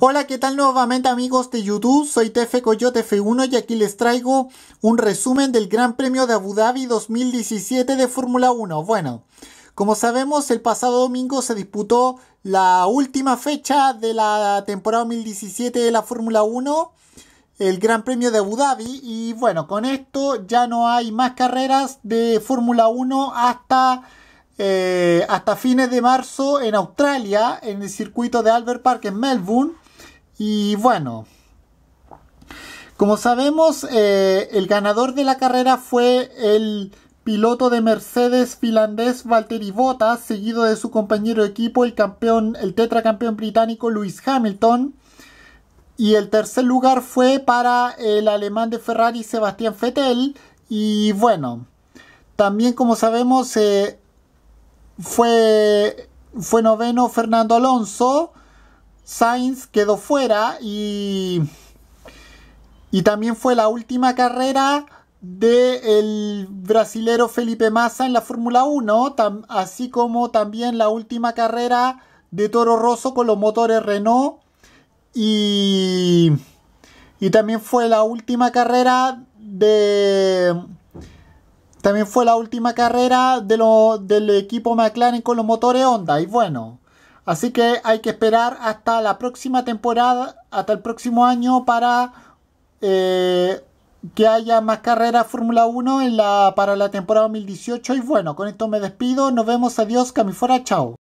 Hola, ¿qué tal nuevamente amigos de YouTube? Soy Tefe Coyote F1 y aquí les traigo un resumen del Gran Premio de Abu Dhabi 2017 de Fórmula 1. Bueno, como sabemos, el pasado domingo se disputó la última fecha de la temporada 2017 de la Fórmula 1, el Gran Premio de Abu Dhabi, y bueno, con esto ya no hay más carreras de Fórmula 1 hasta eh, hasta fines de marzo en Australia, en el circuito de Albert Park en Melbourne. Y bueno, como sabemos, eh, el ganador de la carrera fue el piloto de Mercedes finlandés Valtteri Bottas, seguido de su compañero de equipo, el campeón, el tetracampeón británico Lewis Hamilton. Y el tercer lugar fue para el alemán de Ferrari Sebastián Vettel. Y bueno, también como sabemos, eh, fue, fue noveno Fernando Alonso. Sainz quedó fuera y, y también fue la última carrera del de brasilero Felipe Massa en la Fórmula 1, así como también la última carrera de Toro Rosso con los motores Renault y también fue la última carrera de también fue la última carrera de lo, del equipo McLaren con los motores Honda. Y bueno, así que hay que esperar hasta la próxima temporada, hasta el próximo año para eh, que haya más carreras Fórmula 1 en la, para la temporada 2018. Y bueno, con esto me despido. Nos vemos. Adiós. Camifora. Chao.